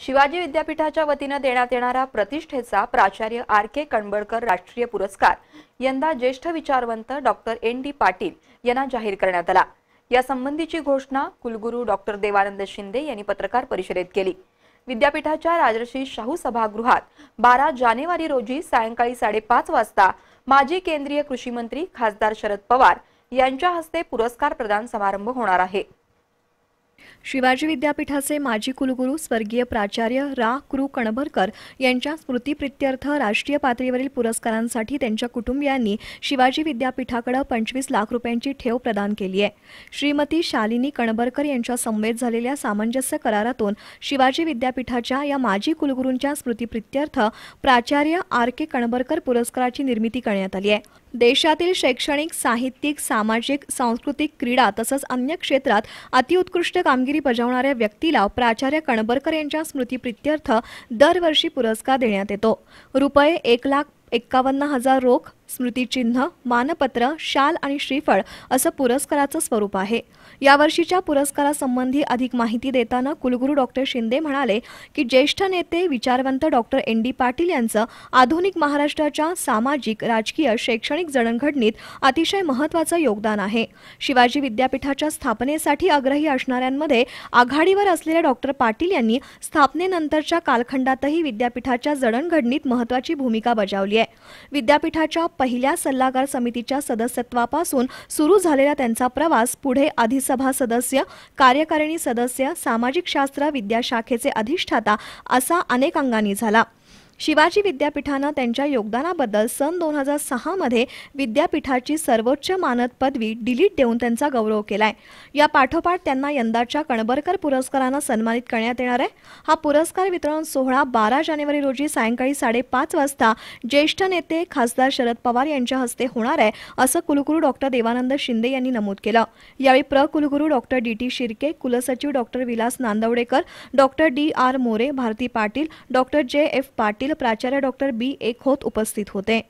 शिवाजी विद्यापीठाच्या वतीनं देण्यात येणारा प्रतिष्ठेचा प्राचार्य आर के कणबळकर राष्ट्रीय पुरस्कार यंदा ज्येष्ठ विचारवंत डॉक्टर एन डी पाटील यांना जाहीर करण्यात आला यासंबंधीची घोषणा कुलगुरू डॉक्टर देवानंद शिंदे यांनी पत्रकार परिषदेत केली विद्यापीठाच्या राजर्षी शाहू सभागृहात बारा जानेवारी रोजी सायंकाळी साडेपाच वाजता माजी केंद्रीय कृषी मंत्री खासदार शरद पवार यांच्या हस्ते पुरस्कार प्रदान समारंभ होणार आहे शिवाजी विद्यापीठाचे माजी कुलगुरू स्वर्गीय प्राचार्य रा क्रू कणबरकर यांच्या स्मृतीप्रित्यर्थ राष्ट्रीय पातळीवरील पुरस्कारांसाठी त्यांच्या कुटुंबियांनी शिवाजी विद्यापीठाकडे पंचवीस लाख रुपयांची ठेव प्रदान केली आहे श्रीमती शालिनी कणबरकर यांच्या संवेद झालेल्या सामंजस्य करारातून शिवाजी विद्यापीठाच्या या माजी कुलगुरूंच्या स्मृतीप्रित्यर्थ प्राचार्य आर के कणबरकर पुरस्काराची निर्मिती करण्यात आली आहे देशातील शैक्षणिक साहित्यिक सामाजिक सांस्कृतिक क्रीडा तसंच अन्य क्षेत्रात अतिउत्कृष्ट कामगिरी बजावणाऱ्या व्यक्तीला प्राचार्य कणबरकर यांच्या स्मृतीप्रित्यर्थ दरवर्षी पुरस्कार देण्यात येतो रुपये एक लाख एक्कावन्न हजार रोख स्मृतिचिन्ह मानपत्र शाल आणि श्रीफळ असं पुरस्काराचं स्वरूप आहे यावर्षीच्या पुरस्कारासंबंधी अधिक माहिती देताना कुलगुरू डॉक्टर शिंदे म्हणाले की ज्येष्ठ नेते विचारवंत डॉक्टर एन डी पाटील यांचं आधुनिक महाराष्ट्राच्या सामाजिक राजकीय शैक्षणिक जडणघडणीत अतिशय महत्वाचं योगदान आहे शिवाजी विद्यापीठाच्या स्थापनेसाठी आग्रही असणाऱ्यांमध्ये आघाडीवर असलेल्या डॉक्टर पाटील यांनी स्थापनेनंतरच्या कालखंडातही विद्यापीठाच्या जडणघडणीत महत्त्वाची भूमिका बजावली आहे विद्यापीठाच्या पहिल्या सल्लागार समितीच्या सदस्यत्वापासून सुरू झालेला त्यांचा प्रवास पुढे अधिसभा सदस्य कार्यकारिणी सदस्य सामाजिक शास्त्र विद्याशाखेचे अधिष्ठाता असा अनेक अंगांनी झाला शिवाजी विद्यापीठानं त्यांच्या योगदानाबद्दल सन दोन हजार सहामध्ये विद्यापीठाची सर्वोच्च मानद पदवी डिलीट देऊन त्यांचा गौरव केलाय या पाठोपाठ त्यांना यंदाच्या कणबरकर पुरस्कारानं सन्मानित करण्यात येणार आहे हा पुरस्कार वितरण सोहळा बारा जानेवारी रोजी सायंकाळी साडेपाच वाजता ज्येष्ठ नेते खासदार शरद पवार यांच्या हस्ते होणार आहे असं कुलगुरू डॉक्टर देवानंद शिंदे यांनी नमूद केलं यावेळी प्र कुलगुरू डॉक्टर डी टी शिर्के कुलसचिव doctor Vilas Nandwadekar doctor D R More Bharati Patil doctor J F Patil प्राचार्य डॉक्टर बी एक होत उपस्थित होते